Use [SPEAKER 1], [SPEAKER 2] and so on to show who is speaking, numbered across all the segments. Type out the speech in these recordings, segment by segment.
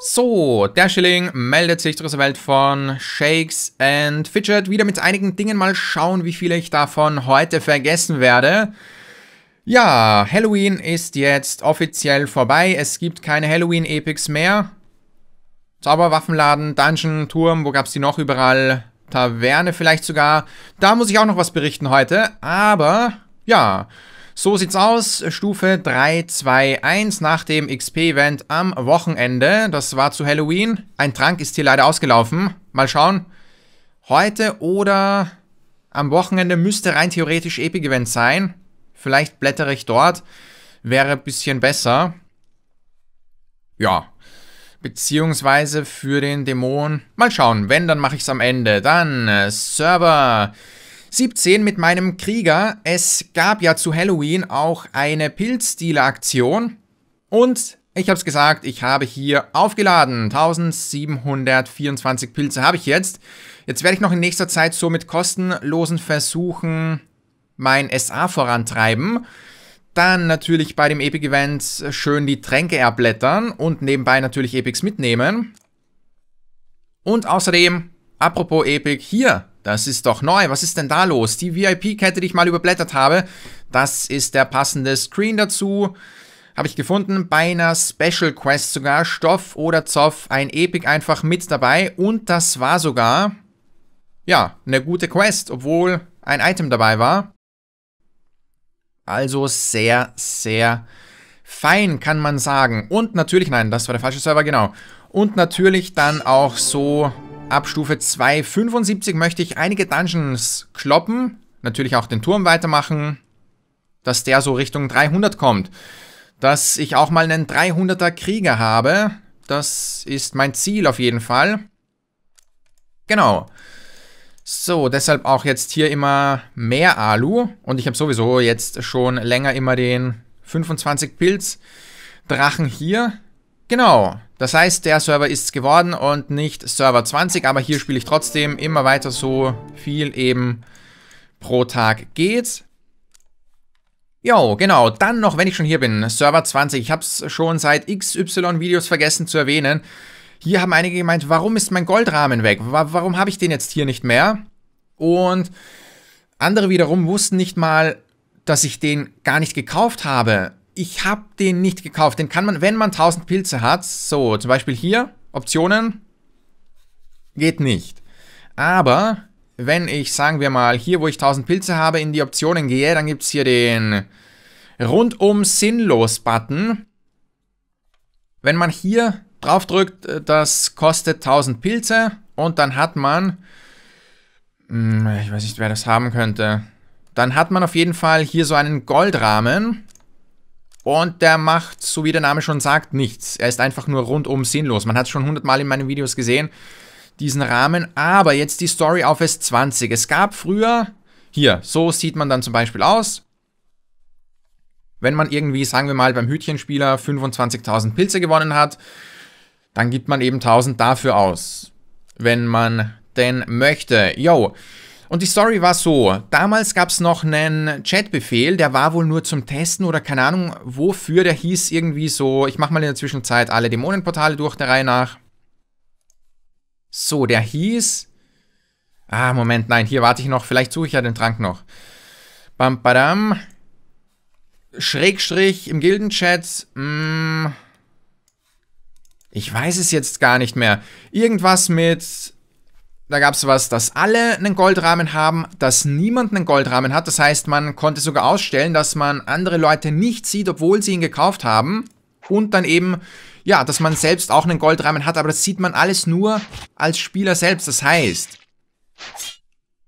[SPEAKER 1] So, der Schilling meldet sich zur Welt von Shakes and Fidget. Wieder mit einigen Dingen mal schauen, wie viele ich davon heute vergessen werde. Ja, Halloween ist jetzt offiziell vorbei. Es gibt keine Halloween-Epics mehr. Zauberwaffenladen, Dungeon, Turm, wo gab's die noch überall? Taverne vielleicht sogar. Da muss ich auch noch was berichten heute. Aber, ja... So sieht's aus, Stufe 3, 2, 1 nach dem XP-Event am Wochenende. Das war zu Halloween. Ein Trank ist hier leider ausgelaufen. Mal schauen. Heute oder am Wochenende müsste rein theoretisch Epic Event sein. Vielleicht blättere ich dort. Wäre ein bisschen besser. Ja. Beziehungsweise für den Dämon. Mal schauen. Wenn, dann mache ich es am Ende. Dann äh, Server. 17 mit meinem Krieger. Es gab ja zu Halloween auch eine Pilzdealer-Aktion. Und ich habe es gesagt, ich habe hier aufgeladen. 1724 Pilze habe ich jetzt. Jetzt werde ich noch in nächster Zeit so mit kostenlosen Versuchen mein SA vorantreiben. Dann natürlich bei dem Epic Event schön die Tränke erblättern und nebenbei natürlich Epics mitnehmen. Und außerdem, apropos Epic, hier das ist doch neu. Was ist denn da los? Die VIP-Kette, die ich mal überblättert habe, das ist der passende Screen dazu. Habe ich gefunden, bei einer Special Quest sogar. Stoff oder Zoff, ein Epic einfach mit dabei. Und das war sogar, ja, eine gute Quest, obwohl ein Item dabei war. Also sehr, sehr fein, kann man sagen. Und natürlich, nein, das war der falsche Server, genau. Und natürlich dann auch so Ab Stufe 275 möchte ich einige Dungeons kloppen. Natürlich auch den Turm weitermachen, dass der so Richtung 300 kommt. Dass ich auch mal einen 300er Krieger habe. Das ist mein Ziel auf jeden Fall. Genau. So, deshalb auch jetzt hier immer mehr Alu. Und ich habe sowieso jetzt schon länger immer den 25 Pilz Drachen hier. Genau. Das heißt, der Server ist es geworden und nicht Server 20, aber hier spiele ich trotzdem immer weiter so viel eben pro Tag geht's. Jo, genau. Dann noch, wenn ich schon hier bin, Server 20. Ich habe es schon seit XY-Videos vergessen zu erwähnen. Hier haben einige gemeint, warum ist mein Goldrahmen weg? Warum habe ich den jetzt hier nicht mehr? Und andere wiederum wussten nicht mal, dass ich den gar nicht gekauft habe ich habe den nicht gekauft. Den kann man, wenn man 1000 Pilze hat, so zum Beispiel hier, Optionen, geht nicht. Aber wenn ich, sagen wir mal, hier, wo ich 1000 Pilze habe, in die Optionen gehe, dann gibt es hier den rundum sinnlos Button. Wenn man hier drauf drückt, äh, das kostet 1000 Pilze und dann hat man, hm, ich weiß nicht, wer das haben könnte, dann hat man auf jeden Fall hier so einen Goldrahmen und der macht, so wie der Name schon sagt, nichts. Er ist einfach nur rundum sinnlos. Man hat es schon hundertmal in meinen Videos gesehen, diesen Rahmen. Aber jetzt die Story auf S20. Es gab früher, hier, so sieht man dann zum Beispiel aus. Wenn man irgendwie, sagen wir mal, beim Hütchenspieler 25.000 Pilze gewonnen hat, dann gibt man eben 1000 dafür aus. Wenn man denn möchte. Yo, und die Story war so, damals gab es noch einen Chatbefehl, der war wohl nur zum Testen oder keine Ahnung wofür, der hieß irgendwie so, ich mache mal in der Zwischenzeit alle Dämonenportale durch der Reihe nach. So, der hieß, ah Moment, nein, hier warte ich noch, vielleicht suche ich ja den Trank noch. Bam, badam, Schrägstrich im Gildenchat, mm, ich weiß es jetzt gar nicht mehr, irgendwas mit da gab es was, dass alle einen Goldrahmen haben, dass niemand einen Goldrahmen hat. Das heißt, man konnte sogar ausstellen, dass man andere Leute nicht sieht, obwohl sie ihn gekauft haben. Und dann eben, ja, dass man selbst auch einen Goldrahmen hat, aber das sieht man alles nur als Spieler selbst. Das heißt,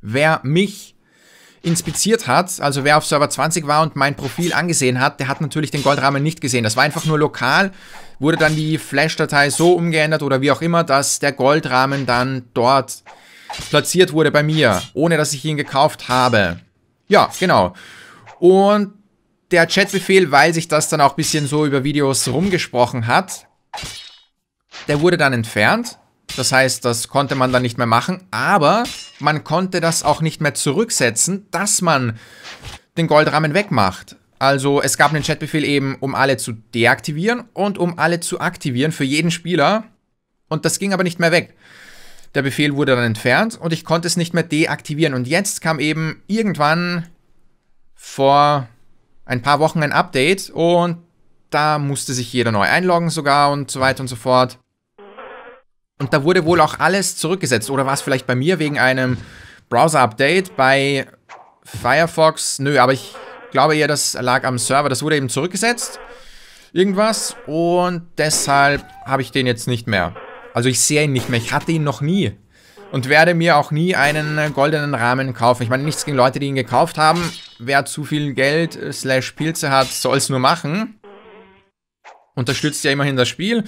[SPEAKER 1] wer mich inspiziert hat, also wer auf Server 20 war und mein Profil angesehen hat, der hat natürlich den Goldrahmen nicht gesehen. Das war einfach nur lokal, wurde dann die Flash-Datei so umgeändert oder wie auch immer, dass der Goldrahmen dann dort platziert wurde bei mir, ohne dass ich ihn gekauft habe. Ja, genau. Und der Chatbefehl, weil sich das dann auch ein bisschen so über Videos rumgesprochen hat, der wurde dann entfernt. Das heißt, das konnte man dann nicht mehr machen, aber man konnte das auch nicht mehr zurücksetzen, dass man den Goldrahmen wegmacht. Also es gab einen Chatbefehl eben, um alle zu deaktivieren und um alle zu aktivieren für jeden Spieler. Und das ging aber nicht mehr weg. Der Befehl wurde dann entfernt und ich konnte es nicht mehr deaktivieren. Und jetzt kam eben irgendwann vor ein paar Wochen ein Update und da musste sich jeder neu einloggen sogar und so weiter und so fort. Und da wurde wohl auch alles zurückgesetzt. Oder war es vielleicht bei mir wegen einem Browser-Update bei Firefox? Nö, aber ich glaube eher, das lag am Server. Das wurde eben zurückgesetzt. Irgendwas. Und deshalb habe ich den jetzt nicht mehr. Also ich sehe ihn nicht mehr. Ich hatte ihn noch nie. Und werde mir auch nie einen goldenen Rahmen kaufen. Ich meine, nichts gegen Leute, die ihn gekauft haben. Wer zu viel Geld äh, slash Pilze hat, soll es nur machen. Unterstützt ja immerhin das Spiel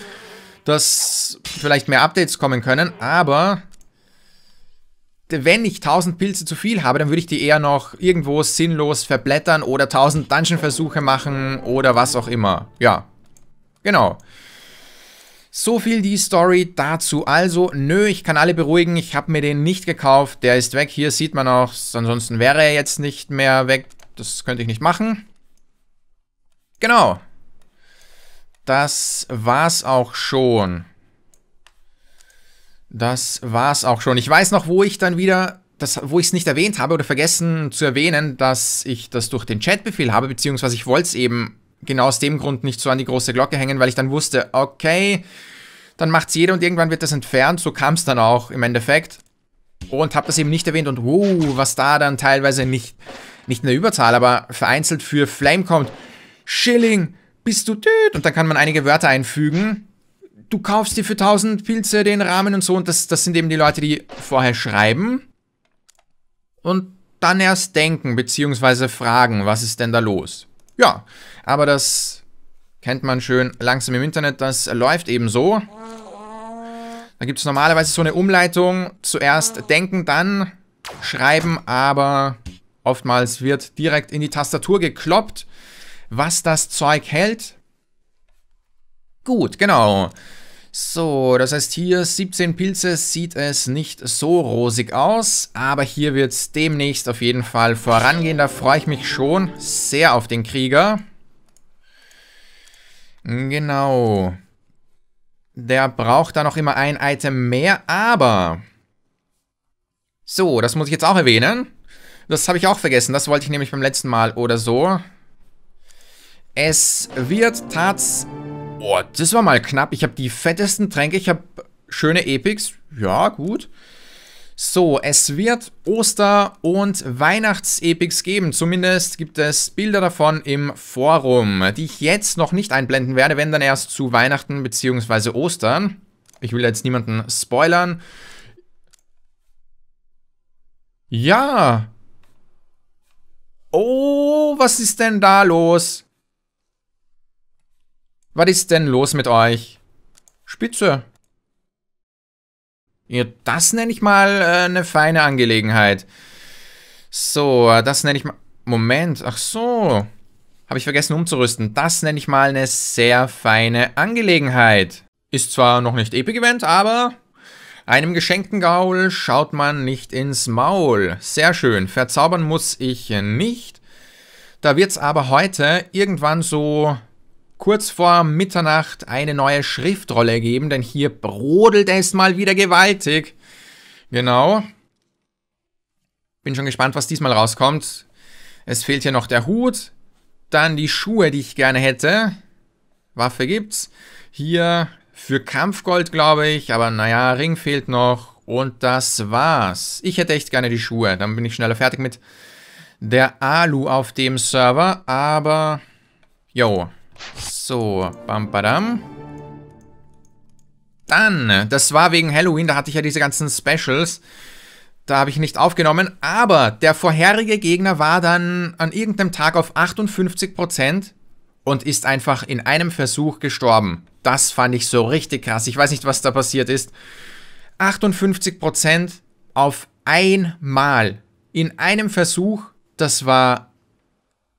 [SPEAKER 1] dass vielleicht mehr Updates kommen können, aber wenn ich 1000 Pilze zu viel habe, dann würde ich die eher noch irgendwo sinnlos verblättern oder 1000 Dungeon-Versuche machen oder was auch immer. Ja, genau. So viel die Story dazu. Also, nö, ich kann alle beruhigen. Ich habe mir den nicht gekauft. Der ist weg. Hier sieht man auch, ansonsten wäre er jetzt nicht mehr weg. Das könnte ich nicht machen. Genau das war's auch schon. Das war's auch schon. Ich weiß noch, wo ich dann wieder, das, wo ich es nicht erwähnt habe oder vergessen zu erwähnen, dass ich das durch den Chatbefehl habe, beziehungsweise ich wollte es eben genau aus dem Grund nicht so an die große Glocke hängen, weil ich dann wusste, okay, dann macht's jeder und irgendwann wird das entfernt. So kam es dann auch im Endeffekt. Und habe das eben nicht erwähnt und wow, was da dann teilweise nicht, nicht in der Überzahl, aber vereinzelt für Flame kommt. Schilling, bist du tüt und dann kann man einige Wörter einfügen. Du kaufst dir für 1000 Pilze den Rahmen und so und das, das sind eben die Leute, die vorher schreiben und dann erst denken beziehungsweise fragen, was ist denn da los? Ja, aber das kennt man schön langsam im Internet, das läuft eben so. Da gibt es normalerweise so eine Umleitung, zuerst denken, dann schreiben, aber oftmals wird direkt in die Tastatur gekloppt was das Zeug hält. Gut, genau. So, das heißt hier 17 Pilze sieht es nicht so rosig aus, aber hier wird es demnächst auf jeden Fall vorangehen. Da freue ich mich schon sehr auf den Krieger. Genau. Der braucht da noch immer ein Item mehr, aber... So, das muss ich jetzt auch erwähnen. Das habe ich auch vergessen, das wollte ich nämlich beim letzten Mal oder so es wird tats... Oh, das war mal knapp. Ich habe die fettesten Tränke. Ich habe schöne Epics. Ja, gut. So, es wird Oster- und Weihnachtsepics geben. Zumindest gibt es Bilder davon im Forum, die ich jetzt noch nicht einblenden werde, wenn dann erst zu Weihnachten bzw. Ostern. Ich will jetzt niemanden spoilern. Ja. Oh, was ist denn da los? Was ist denn los mit euch? Spitze. Ja, das nenne ich mal äh, eine feine Angelegenheit. So, das nenne ich mal... Moment, ach so. Habe ich vergessen umzurüsten. Das nenne ich mal eine sehr feine Angelegenheit. Ist zwar noch nicht Epic Event, aber einem geschenkten Gaul schaut man nicht ins Maul. Sehr schön. Verzaubern muss ich nicht. Da wird es aber heute irgendwann so kurz vor Mitternacht eine neue Schriftrolle geben, denn hier brodelt es mal wieder gewaltig. Genau. Bin schon gespannt, was diesmal rauskommt. Es fehlt hier noch der Hut. Dann die Schuhe, die ich gerne hätte. Waffe gibt's. Hier für Kampfgold, glaube ich. Aber naja, Ring fehlt noch. Und das war's. Ich hätte echt gerne die Schuhe. Dann bin ich schneller fertig mit der Alu auf dem Server. Aber, jo, so, bam, badam. Dann, das war wegen Halloween, da hatte ich ja diese ganzen Specials. Da habe ich nicht aufgenommen, aber der vorherige Gegner war dann an irgendeinem Tag auf 58% und ist einfach in einem Versuch gestorben. Das fand ich so richtig krass. Ich weiß nicht, was da passiert ist. 58% auf einmal. In einem Versuch. Das war.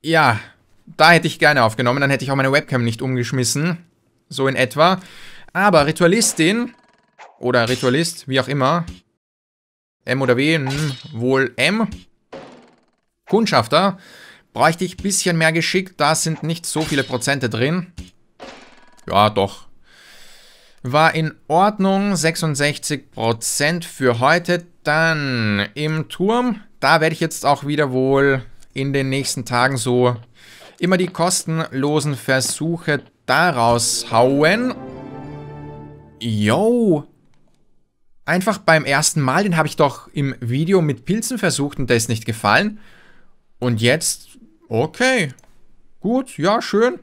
[SPEAKER 1] Ja, da hätte ich gerne aufgenommen, dann hätte ich auch meine Webcam nicht umgeschmissen. So in etwa. Aber Ritualistin oder Ritualist, wie auch immer, M oder W, hm, wohl M, Kundschafter, bräuchte ich ein bisschen mehr Geschick, da sind nicht so viele Prozente drin. Ja, doch. War in Ordnung, 66% für heute. Dann im Turm, da werde ich jetzt auch wieder wohl in den nächsten Tagen so immer die kostenlosen Versuche daraus hauen. Yo! Einfach beim ersten Mal, den habe ich doch im Video mit Pilzen versucht und der ist nicht gefallen. Und jetzt, okay, gut, ja, schön.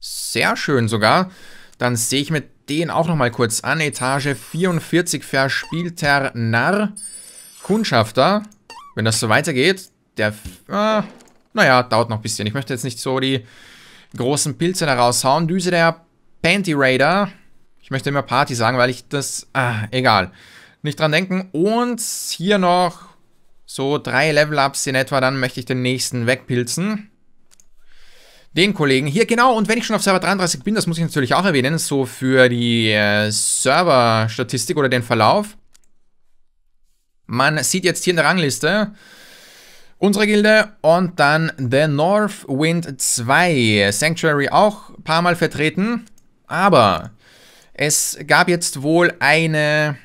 [SPEAKER 1] Sehr schön sogar. Dann sehe ich mir den auch nochmal kurz an. Etage 44 verspielter Narr. Kundschafter. Wenn das so weitergeht, der... Ah, naja, dauert noch ein bisschen. Ich möchte jetzt nicht so die großen Pilze da raushauen. Düse der Panty Raider. Ich möchte immer Party sagen, weil ich das... Ah, egal. Nicht dran denken. Und hier noch so drei Level-Ups in etwa. Dann möchte ich den nächsten wegpilzen. Den Kollegen hier, genau. Und wenn ich schon auf Server 33 bin, das muss ich natürlich auch erwähnen, so für die äh, Server-Statistik oder den Verlauf. Man sieht jetzt hier in der Rangliste, unsere Gilde und dann The North Wind 2. Sanctuary auch ein paar Mal vertreten, aber es gab jetzt wohl eine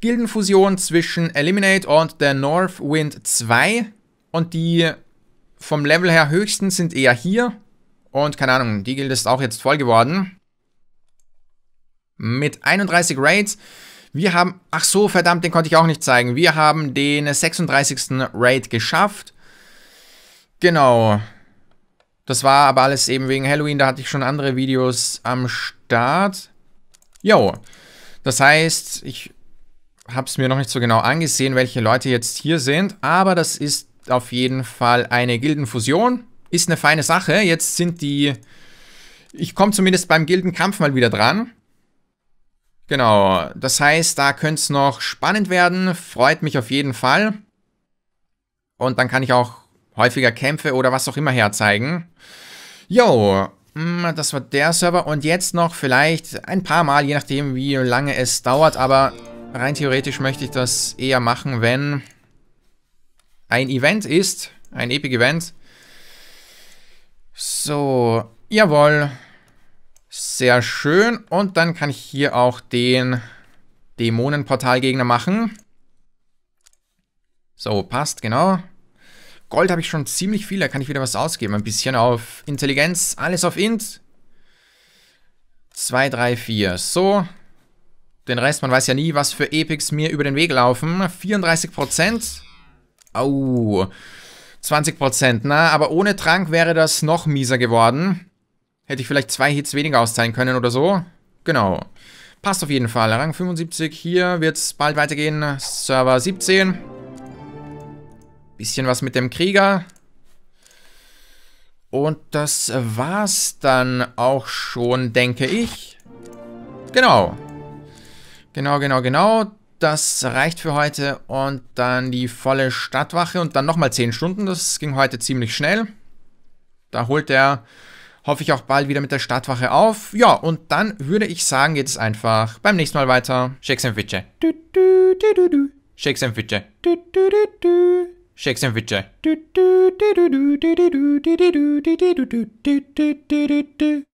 [SPEAKER 1] Gildenfusion zwischen Eliminate und The North Wind 2 und die vom Level her höchsten sind eher hier und keine Ahnung, die Gilde ist auch jetzt voll geworden. Mit 31 Raids wir haben, ach so, verdammt, den konnte ich auch nicht zeigen. Wir haben den 36. Raid geschafft. Genau. Das war aber alles eben wegen Halloween, da hatte ich schon andere Videos am Start. Jo. Das heißt, ich habe es mir noch nicht so genau angesehen, welche Leute jetzt hier sind, aber das ist auf jeden Fall eine Gildenfusion. Ist eine feine Sache. Jetzt sind die... Ich komme zumindest beim Gildenkampf mal wieder dran. Genau, das heißt, da könnte es noch spannend werden. Freut mich auf jeden Fall. Und dann kann ich auch häufiger Kämpfe oder was auch immer herzeigen. Jo, mm, das war der Server. Und jetzt noch vielleicht ein paar Mal, je nachdem, wie lange es dauert. Aber rein theoretisch möchte ich das eher machen, wenn ein Event ist. Ein Epic Event. So, jawohl. Sehr schön. Und dann kann ich hier auch den Dämonenportalgegner machen. So, passt, genau. Gold habe ich schon ziemlich viel, da kann ich wieder was ausgeben. Ein bisschen auf Intelligenz, alles auf Int. 2, 3, 4, so. Den Rest, man weiß ja nie, was für Epics mir über den Weg laufen. 34%. Au. Oh, 20%, na, aber ohne Trank wäre das noch mieser geworden. Hätte ich vielleicht zwei Hits weniger auszahlen können oder so. Genau. Passt auf jeden Fall. Rang 75. Hier wird es bald weitergehen. Server 17. Bisschen was mit dem Krieger. Und das war's dann auch schon, denke ich. Genau. Genau, genau, genau. Das reicht für heute. Und dann die volle Stadtwache. Und dann nochmal 10 Stunden. Das ging heute ziemlich schnell. Da holt er hoffe ich auch bald wieder mit der Stadtwache auf. Ja, und dann würde ich sagen, geht es einfach beim nächsten Mal weiter. Shake Sandwiche. Shake Sandwiche. Shake Sandwiche.